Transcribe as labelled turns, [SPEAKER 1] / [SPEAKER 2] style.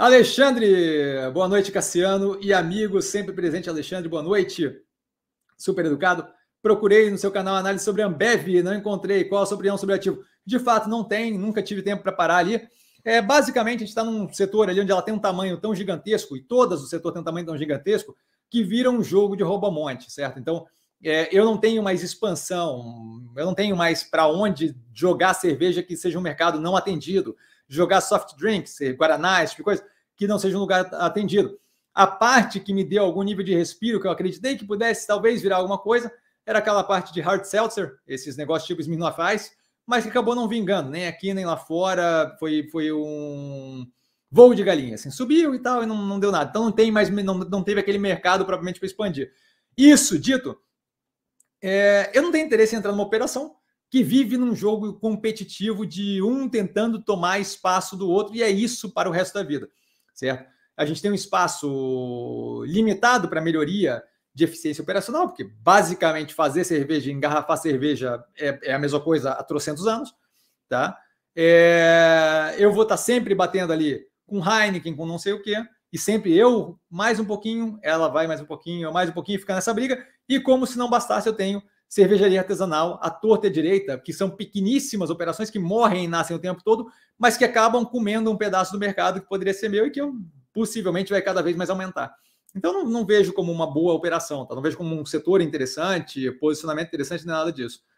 [SPEAKER 1] Alexandre, boa noite, Cassiano e amigo, sempre presente, Alexandre, boa noite. Super educado. Procurei no seu canal análise sobre Ambev, não encontrei. Qual a sua opinião sobre o ativo? De fato, não tem, nunca tive tempo para parar ali. É, basicamente, a gente está num setor ali onde ela tem um tamanho tão gigantesco, e todas o setor tem um tamanho tão gigantesco, que vira um jogo de monte, certo? Então, é, eu não tenho mais expansão, eu não tenho mais para onde jogar cerveja que seja um mercado não atendido, jogar soft drinks, guaraná, esse tipo de coisa, que não seja um lugar atendido. A parte que me deu algum nível de respiro, que eu acreditei que pudesse talvez virar alguma coisa, era aquela parte de hard seltzer, esses negócios tipo Smirnoff Ice, mas que acabou não vingando, nem aqui, nem lá fora, foi, foi um voo de galinha, assim, subiu e tal, e não, não deu nada. Então não tem mais, não, não teve aquele mercado propriamente para expandir. Isso dito, é, eu não tenho interesse em entrar numa operação que vive num jogo competitivo de um tentando tomar espaço do outro, e é isso para o resto da vida, certo? A gente tem um espaço limitado para melhoria de eficiência operacional, porque basicamente fazer cerveja, engarrafar cerveja é, é a mesma coisa há trocentos anos, tá? É, eu vou estar sempre batendo ali com Heineken, com não sei o quê, e sempre eu mais um pouquinho, ela vai mais um pouquinho, eu mais um pouquinho, fica nessa briga. E como se não bastasse, eu tenho cervejaria artesanal a torta e a direita, que são pequeníssimas operações que morrem e nascem o tempo todo, mas que acabam comendo um pedaço do mercado que poderia ser meu e que eu, possivelmente vai cada vez mais aumentar. Então, não, não vejo como uma boa operação, tá? não vejo como um setor interessante, posicionamento interessante, nem nada disso.